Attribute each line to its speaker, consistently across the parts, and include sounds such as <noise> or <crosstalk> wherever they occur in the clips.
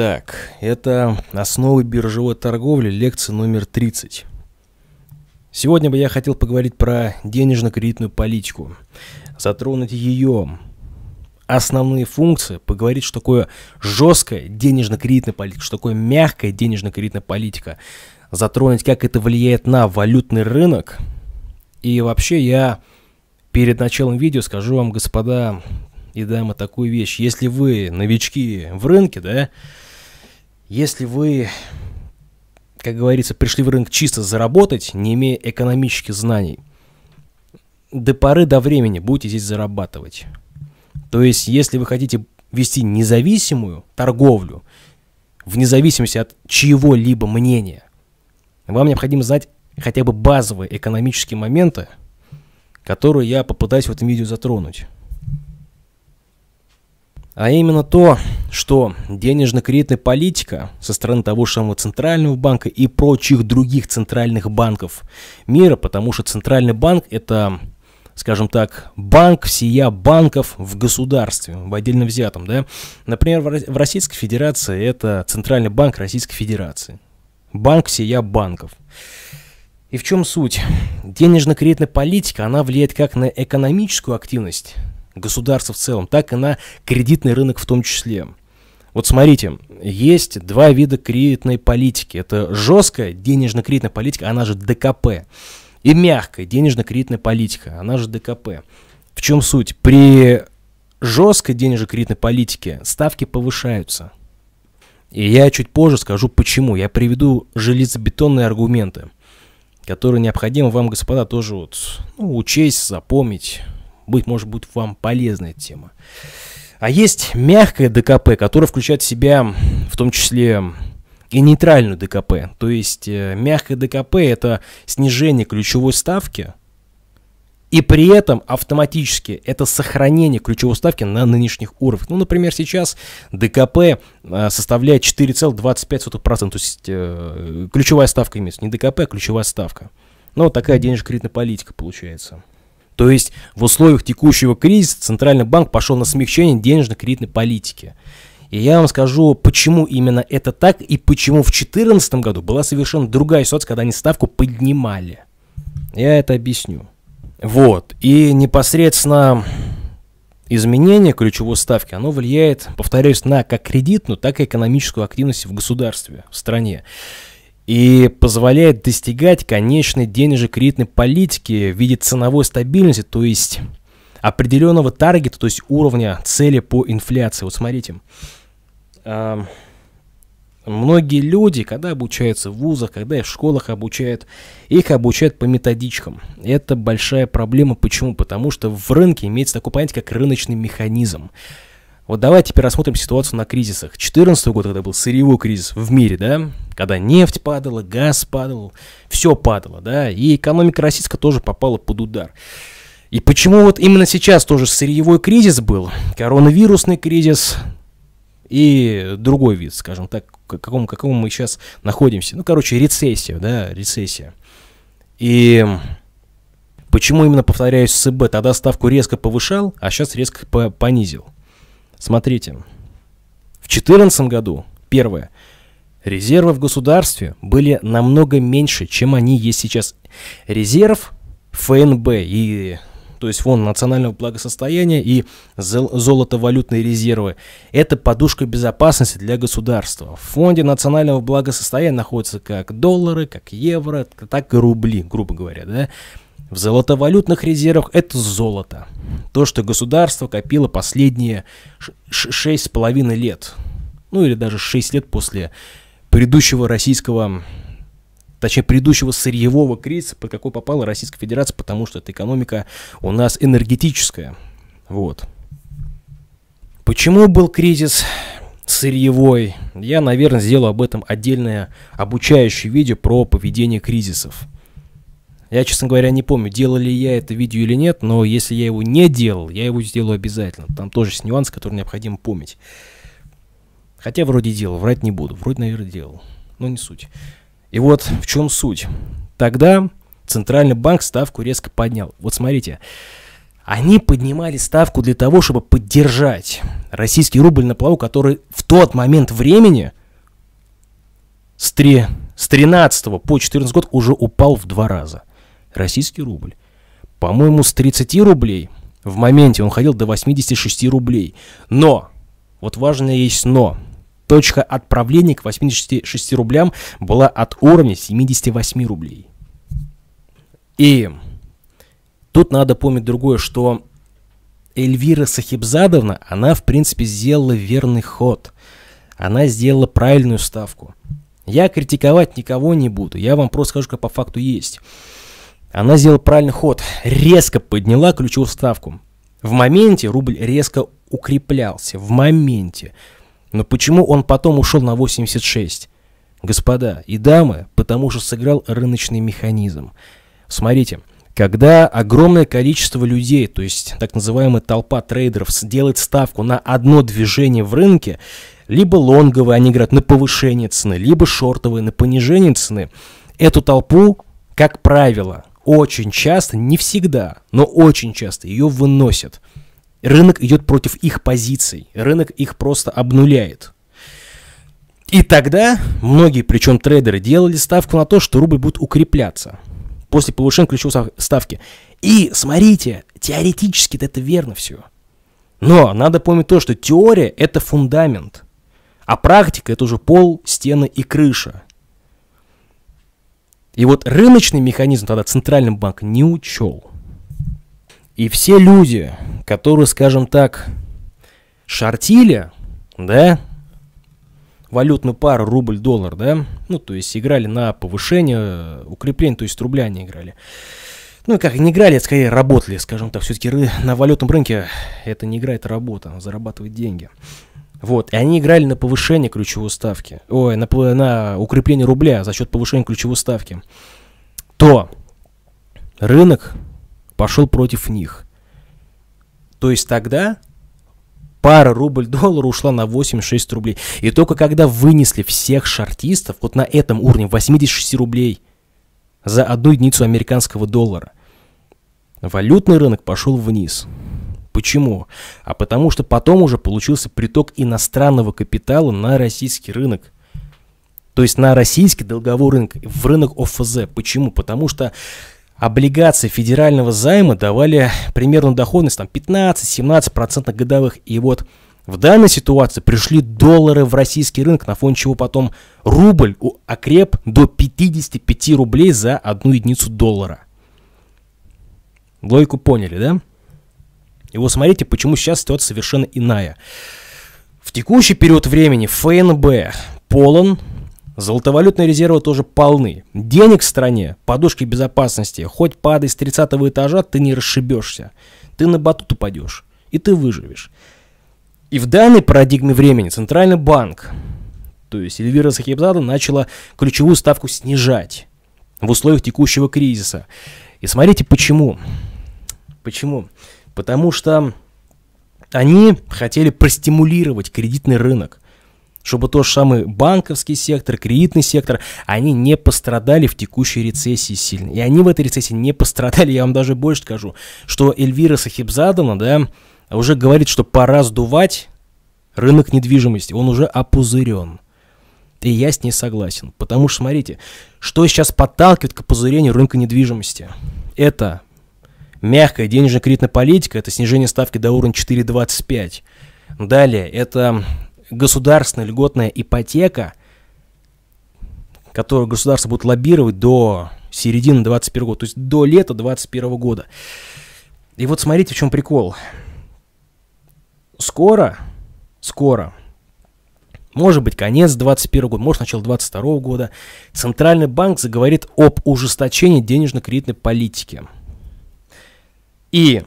Speaker 1: Так, это «Основы биржевой торговли», лекция номер 30. Сегодня бы я хотел поговорить про денежно-кредитную политику, затронуть ее основные функции, поговорить, что такое жесткая денежно-кредитная политика, что такое мягкая денежно-кредитная политика, затронуть, как это влияет на валютный рынок. И вообще я перед началом видео скажу вам, господа и дамы, такую вещь. Если вы новички в рынке, да, если вы, как говорится, пришли в рынок чисто заработать, не имея экономических знаний, до поры до времени будете здесь зарабатывать. То есть, если вы хотите вести независимую торговлю, вне зависимости от чьего-либо мнения, вам необходимо знать хотя бы базовые экономические моменты, которые я попытаюсь в этом видео затронуть. А именно то, что денежно-кредитная политика со стороны того же самого Центрального банка и прочих других центральных банков мира, потому что Центральный банк это, скажем так, банк всея банков в государстве, в отдельно взятом, да. Например, в Российской Федерации это Центральный банк Российской Федерации. Банк всея банков. И в чем суть? Денежно-кредитная политика, она влияет как на экономическую активность, государства в целом, так и на кредитный рынок в том числе. Вот смотрите, есть два вида кредитной политики. Это жесткая денежно-кредитная политика, она же ДКП. И мягкая денежно-кредитная политика, она же ДКП. В чем суть? При жесткой денежно-кредитной политике ставки повышаются. И я чуть позже скажу почему. Я приведу железобетонные аргументы, которые необходимо вам, господа, тоже вот, ну, учесть, запомнить, быть может быть вам полезная тема. А есть мягкое ДКП, которое включает в себя в том числе и нейтральную ДКП. То есть э, мягкое ДКП – это снижение ключевой ставки, и при этом автоматически это сохранение ключевой ставки на нынешних уровнях. Ну, например, сейчас ДКП э, составляет 4,25%. То есть э, ключевая ставка имеется. Не ДКП, а ключевая ставка. Ну, вот такая денежно-кредитная политика получается. То есть в условиях текущего кризиса Центральный банк пошел на смягчение денежно-кредитной политики. И я вам скажу, почему именно это так и почему в 2014 году была совершенно другая ситуация, когда они ставку поднимали. Я это объясню. Вот. И непосредственно изменение ключевой ставки, оно влияет, повторяюсь, на как кредитную, так и экономическую активность в государстве, в стране и позволяет достигать конечной денежно-кредитной политики в виде ценовой стабильности, то есть определенного таргета, то есть уровня цели по инфляции. Вот смотрите, многие люди, когда обучаются в вузах, когда их в школах обучают, их обучают по методичкам. Это большая проблема. Почему? Потому что в рынке имеется такое понятие, как рыночный механизм. Вот давайте теперь рассмотрим ситуацию на кризисах. 2014 год, когда был сырьевой кризис в мире, да, когда нефть падала, газ падал, все падало, да, и экономика российская тоже попала под удар. И почему вот именно сейчас тоже сырьевой кризис был, коронавирусный кризис и другой вид, скажем так, к какому, к какому мы сейчас находимся. Ну, короче, рецессия, да, рецессия. И почему именно, повторяюсь, СБ тогда ставку резко повышал, а сейчас резко понизил? Смотрите, в 2014 году, первое, Резервы в государстве были намного меньше, чем они есть сейчас. Резерв ФНБ и то есть фонд национального благосостояния и золотовалютные резервы. Это подушка безопасности для государства. В фонде национального благосостояния находятся как доллары, как евро, так и рубли, грубо говоря. Да? В золотовалютных резервах это золото. То, что государство копило последние 6,5 лет. Ну или даже 6 лет после предыдущего российского точнее предыдущего сырьевого кризиса, под какой попала Российская Федерация, потому что эта экономика у нас энергетическая. Вот. Почему был кризис сырьевой? Я, наверное, сделаю об этом отдельное обучающее видео про поведение кризисов. Я, честно говоря, не помню, делал ли я это видео или нет, но если я его не делал, я его сделаю обязательно. Там тоже есть нюанс, который необходимо помнить. Хотя вроде делал, врать не буду. Вроде, наверное, делал. Но не суть. И вот в чем суть. Тогда Центральный банк ставку резко поднял. Вот смотрите. Они поднимали ставку для того, чтобы поддержать российский рубль на плаву, который в тот момент времени с, 3, с 13 по 14 год уже упал в два раза. Российский рубль. По-моему, с 30 рублей в моменте он ходил до 86 рублей. Но, вот важное есть но, Точка отправления к 86 рублям была от уровня 78 рублей. И тут надо помнить другое, что Эльвира Сахибзадовна, она, в принципе, сделала верный ход. Она сделала правильную ставку. Я критиковать никого не буду. Я вам просто скажу, как по факту есть. Она сделала правильный ход. Резко подняла ключевую ставку. В моменте рубль резко укреплялся. В моменте. Но почему он потом ушел на 86? Господа и дамы, потому что сыграл рыночный механизм. Смотрите, когда огромное количество людей, то есть так называемая толпа трейдеров, делает ставку на одно движение в рынке, либо лонговые, они играют на повышение цены, либо шортовые, на понижение цены, эту толпу, как правило, очень часто, не всегда, но очень часто ее выносят. Рынок идет против их позиций. Рынок их просто обнуляет. И тогда многие, причем трейдеры, делали ставку на то, что рубль будет укрепляться после повышения ключевой ставки. И смотрите, теоретически это верно все. Но надо помнить то, что теория – это фундамент, а практика – это уже пол, стены и крыша. И вот рыночный механизм тогда Центральный банк не учел. И все люди, которые, скажем так, шортили, да, валютную пару рубль-доллар, да, ну, то есть играли на повышение, укрепление, то есть рубля не играли. Ну, как не играли, а скорее работали, скажем так. Все-таки на валютном рынке это не играет работа, зарабатывать деньги. Вот, и они играли на повышение ключевой ставки, ой, на, на укрепление рубля за счет повышения ключевой ставки, то рынок пошел против них. То есть тогда пара рубль-доллар <laughs> ушла на 86 рублей. И только когда вынесли всех шартистов, вот на этом уровне 86 рублей за одну единицу американского доллара, валютный рынок пошел вниз. Почему? А потому что потом уже получился приток иностранного капитала на российский рынок. То есть на российский долговой рынок, в рынок ОФЗ. Почему? Потому что облигации федерального займа давали примерно доходность там 15-17% годовых. И вот в данной ситуации пришли доллары в российский рынок, на фоне чего потом рубль окреп до 55 рублей за одну единицу доллара. Логику поняли, да? И вот смотрите, почему сейчас ситуация совершенно иная. В текущий период времени ФНБ полон Золотовалютные резервы тоже полны. Денег в стране, подушки безопасности, хоть падай с 30 этажа, ты не расшибешься. Ты на батут упадешь, и ты выживешь. И в данной парадигме времени Центральный банк, то есть Эльвира Сахибзада, начала ключевую ставку снижать в условиях текущего кризиса. И смотрите, почему. Почему? Потому что они хотели простимулировать кредитный рынок чтобы тот же самый банковский сектор, кредитный сектор, они не пострадали в текущей рецессии сильно. И они в этой рецессии не пострадали, я вам даже больше скажу, что Эльвира Сахибзадовна, да, уже говорит, что пора сдувать рынок недвижимости, он уже опузырен. И я с ней согласен, потому что, смотрите, что сейчас подталкивает к опузырению рынка недвижимости? Это мягкая денежно-кредитная политика, это снижение ставки до уровня 4,25. Далее, это государственная льготная ипотека, которую государство будет лоббировать до середины 21 года, то есть до лета 21 года. И вот смотрите, в чем прикол. Скоро, скоро, может быть, конец 21 года, может, начало 22 года, Центральный банк заговорит об ужесточении денежно-кредитной политики. И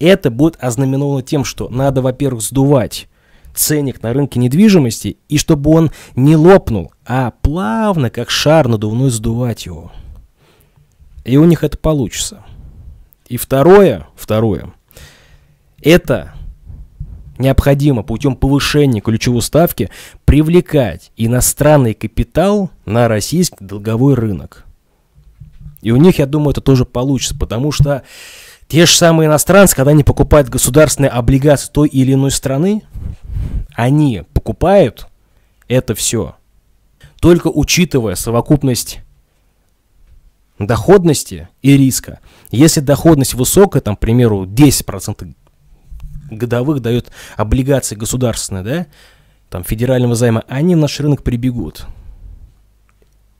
Speaker 1: это будет ознаменовано тем, что надо, во-первых, сдувать ценник на рынке недвижимости и чтобы он не лопнул, а плавно, как шар надувной, сдувать его. И у них это получится. И второе, второе, это необходимо путем повышения ключевой ставки привлекать иностранный капитал на российский долговой рынок. И у них, я думаю, это тоже получится, потому что те же самые иностранцы, когда они покупают государственные облигации той или иной страны, они покупают это все, только учитывая совокупность доходности и риска. Если доходность высокая, там, к примеру, 10% годовых дает облигации государственные, да, там, федерального займа, они в наш рынок прибегут.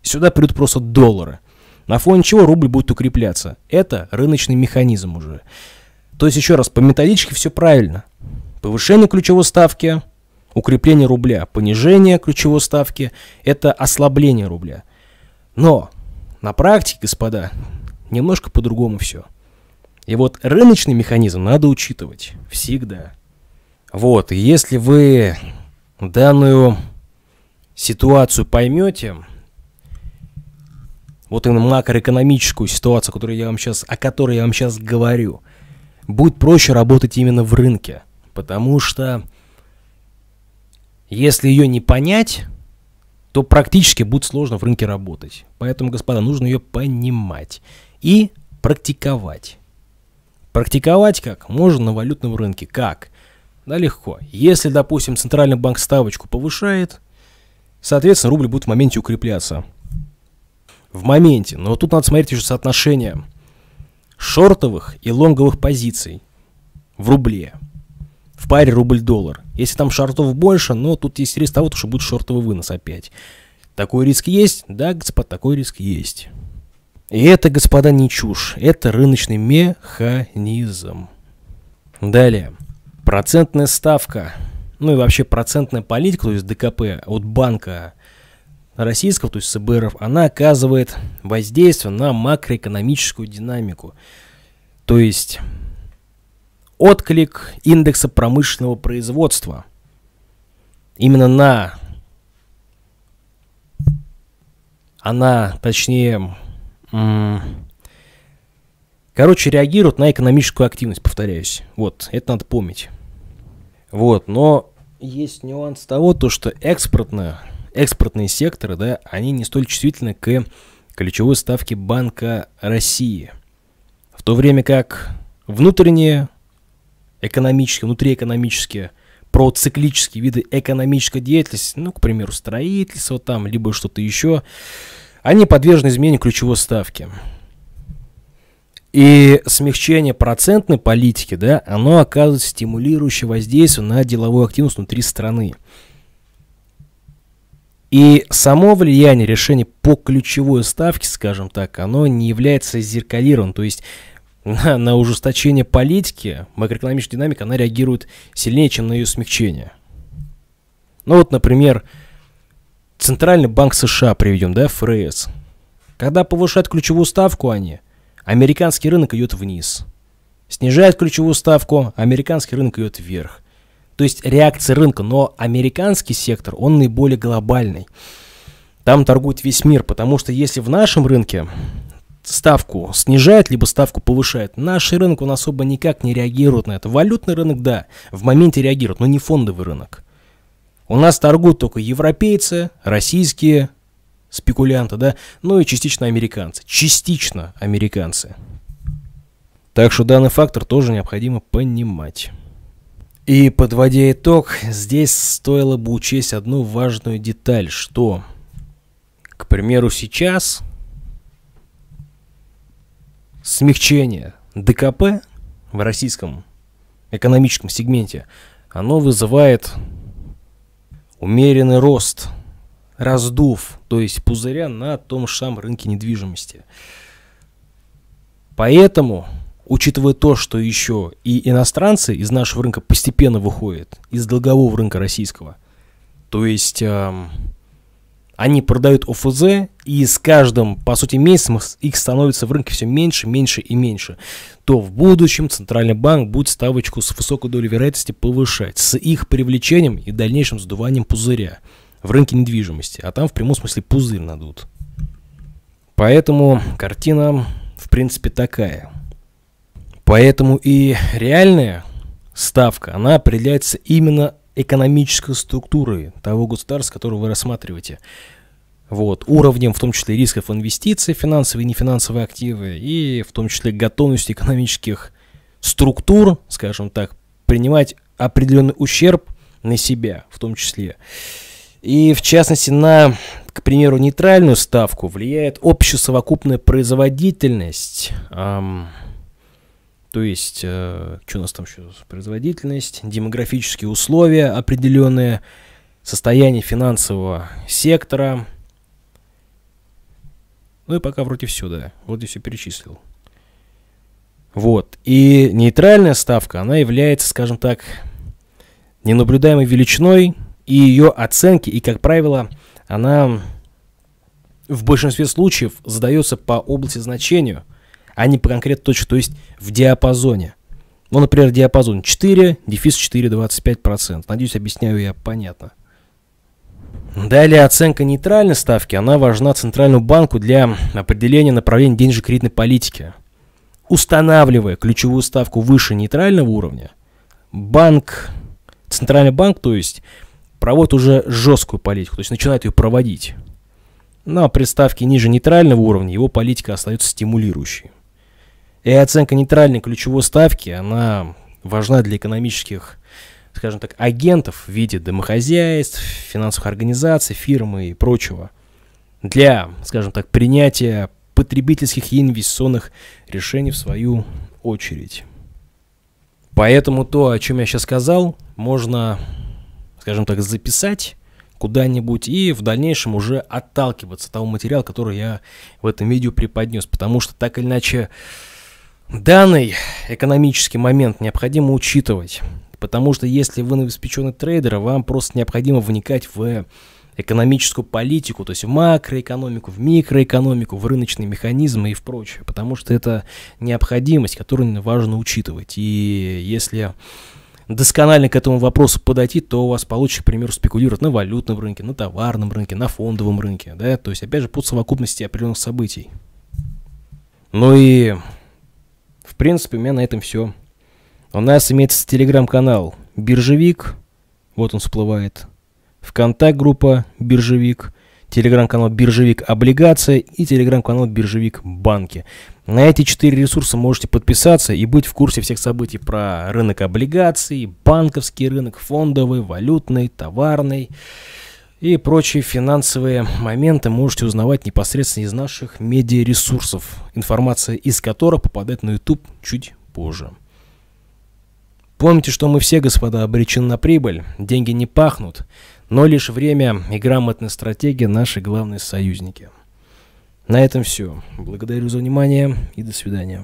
Speaker 1: Сюда придут просто доллары на фоне чего рубль будет укрепляться. Это рыночный механизм уже. То есть, еще раз, по методичке все правильно. Повышение ключевой ставки, укрепление рубля, понижение ключевой ставки – это ослабление рубля. Но на практике, господа, немножко по-другому все. И вот рыночный механизм надо учитывать всегда. Вот, если вы данную ситуацию поймете – вот именно макроэкономическую ситуацию, которую я вам сейчас, о которой я вам сейчас говорю, будет проще работать именно в рынке. Потому что если ее не понять, то практически будет сложно в рынке работать. Поэтому, господа, нужно ее понимать и практиковать. Практиковать как? Можно на валютном рынке. Как? Да легко. Если, допустим, центральный банк ставочку повышает, соответственно, рубль будет в моменте укрепляться в моменте. Но вот тут надо смотреть еще соотношение шортовых и лонговых позиций в рубле. В паре рубль-доллар. Если там шортов больше, но тут есть риск того, что будет шортовый вынос опять. Такой риск есть? Да, господа, такой риск есть. И это, господа, не чушь. Это рыночный механизм. Далее. Процентная ставка. Ну и вообще процентная политика, то есть ДКП от банка – российского, то есть СБРов, она оказывает воздействие на макроэкономическую динамику. То есть отклик индекса промышленного производства именно на она, точнее, короче, реагирует на экономическую активность, повторяюсь. Вот, это надо помнить. Вот, но есть нюанс того, то, что экспортная экспортные секторы, да, они не столь чувствительны к ключевой ставке Банка России. В то время как внутренние экономические, внутриэкономические, проциклические виды экономической деятельности, ну, к примеру, строительство там, либо что-то еще, они подвержены изменению ключевой ставки. И смягчение процентной политики, да, оно оказывает стимулирующее воздействие на деловую активность внутри страны. И само влияние решения по ключевой ставке, скажем так, оно не является зеркалированным. То есть на, на ужесточение политики макроэкономическая динамика, она реагирует сильнее, чем на ее смягчение. Ну вот, например, Центральный банк США приведем, да, ФРС. Когда повышают ключевую ставку они, американский рынок идет вниз. Снижает ключевую ставку, американский рынок идет вверх. То есть реакция рынка, но американский сектор, он наиболее глобальный. Там торгует весь мир, потому что если в нашем рынке ставку снижает, либо ставку повышает. Наш рынок, он особо никак не реагирует на это. Валютный рынок, да, в моменте реагирует, но не фондовый рынок. У нас торгуют только европейцы, российские спекулянты, да, ну и частично американцы. Частично американцы. Так что данный фактор тоже необходимо понимать. И подводя итог, здесь стоило бы учесть одну важную деталь, что, к примеру, сейчас смягчение ДКП в российском экономическом сегменте, оно вызывает умеренный рост раздув, то есть пузыря на том же самом рынке недвижимости. Поэтому учитывая то, что еще и иностранцы из нашего рынка постепенно выходят, из долгового рынка российского. То есть эм, они продают ОФЗ, и с каждым, по сути, месяцем их становится в рынке все меньше, меньше и меньше, то в будущем Центральный банк будет ставочку с высокой долей вероятности повышать с их привлечением и дальнейшим сдуванием пузыря в рынке недвижимости, а там в прямом смысле пузырь надут. Поэтому картина, в принципе, такая – Поэтому и реальная ставка, она определяется именно экономической структурой того государства, которое вы рассматриваете. Вот, уровнем, в том числе рисков инвестиций, финансовые и нефинансовые активы, и в том числе готовностью экономических структур, скажем так, принимать определенный ущерб на себя в том числе. И в частности на, к примеру, нейтральную ставку влияет общесовокупная производительность. Эм, то есть, э, что у нас там еще? Производительность, демографические условия определенные, состояние финансового сектора. Ну и пока вроде все, да. вот Вроде все перечислил. Вот. И нейтральная ставка, она является, скажем так, ненаблюдаемой величиной, и ее оценки, и, как правило, она в большинстве случаев задается по области значению – а не по конкретной точке, то есть в диапазоне. Ну, например, диапазон 4, дефис 4, 25%. Надеюсь, объясняю я понятно. Далее оценка нейтральной ставки, она важна Центральному банку для определения направления денежно-кредитной политики. Устанавливая ключевую ставку выше нейтрального уровня, банк, Центральный банк, то есть, проводит уже жесткую политику, то есть начинает ее проводить. Но при ставке ниже нейтрального уровня его политика остается стимулирующей. И оценка нейтральной ключевой ставки, она важна для экономических, скажем так, агентов в виде домохозяйств, финансовых организаций, фирмы и прочего. Для, скажем так, принятия потребительских и инвестиционных решений в свою очередь. Поэтому то, о чем я сейчас сказал, можно, скажем так, записать куда-нибудь и в дальнейшем уже отталкиваться от того материала, который я в этом видео преподнес. Потому что так или иначе Данный экономический момент необходимо учитывать, потому что если вы новоиспеченный трейдер, вам просто необходимо вникать в экономическую политику, то есть в макроэкономику, в микроэкономику, в рыночные механизмы и в прочее, потому что это необходимость, которую важно учитывать. И если досконально к этому вопросу подойти, то у вас получится, к примеру, спекулировать на валютном рынке, на товарном рынке, на фондовом рынке, да, то есть, опять же, под совокупности определенных событий. Ну и принципе, у меня на этом все. У нас имеется телеграм-канал «Биржевик». Вот он всплывает. Вконтакт-группа «Биржевик». Телеграм-канал «Биржевик облигация» и телеграм-канал «Биржевик банки». На эти четыре ресурса можете подписаться и быть в курсе всех событий про рынок облигаций, банковский рынок, фондовый, валютный, товарный и прочие финансовые моменты можете узнавать непосредственно из наших медиаресурсов, информация из которых попадает на YouTube чуть позже. Помните, что мы все, господа, обречены на прибыль, деньги не пахнут, но лишь время и грамотная стратегия наши главные союзники. На этом все. Благодарю за внимание и до свидания.